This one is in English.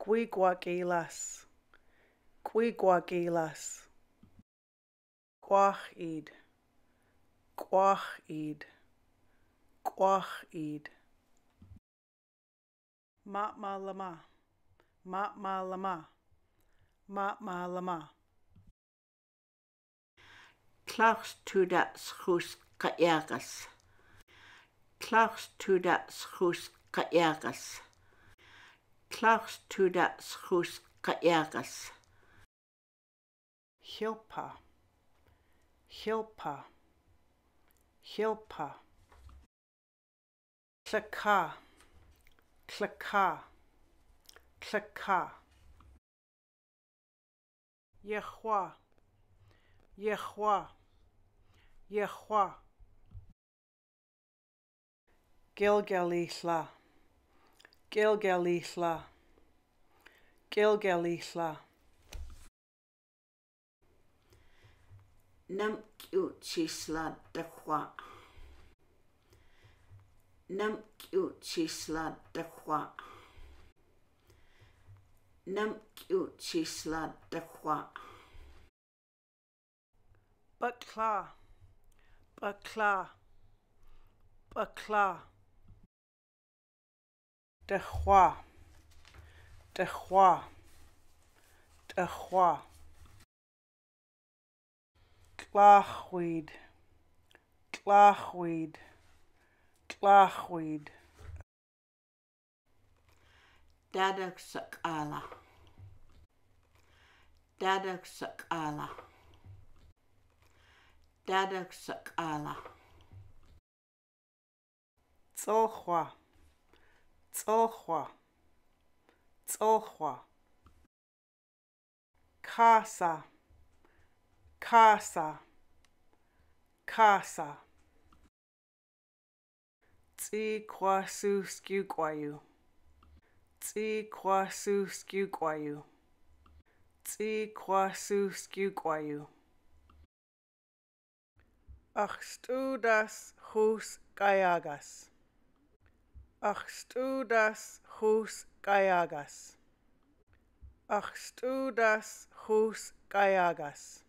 Quiguagilas. Quiguagilas. Quahid. Quahid. Quahid. Matma lama. Matma lama. Matma lama. Klars tudas hus kajagas. Klars tudas hus kajagas. klarstuda skusqayagas Hjelpa. Hjelpa. Hjelpa. Klaka. Klaka. Klaka. Yehua. Yehua. Yehua. Gilgalishla. Gilgalisla, Gilgalisla, Nam kiutisla dekwa Nam kiutisla dekwa Nam kiutisla dekwa Bakla Bakla Bakla de roi, de roi, de roi. Glachweed, glachweed, glachweed. Dadak sakala. Dadak sakala. Dadak sakala. Zohwa цохва цохва casa casa casa tsiquasu skiuqayu tsiquasu skiuqayu tsiquasu skiuqayu Ach studas hus Achstudas hus gallagas. Achstudas hus gallagas.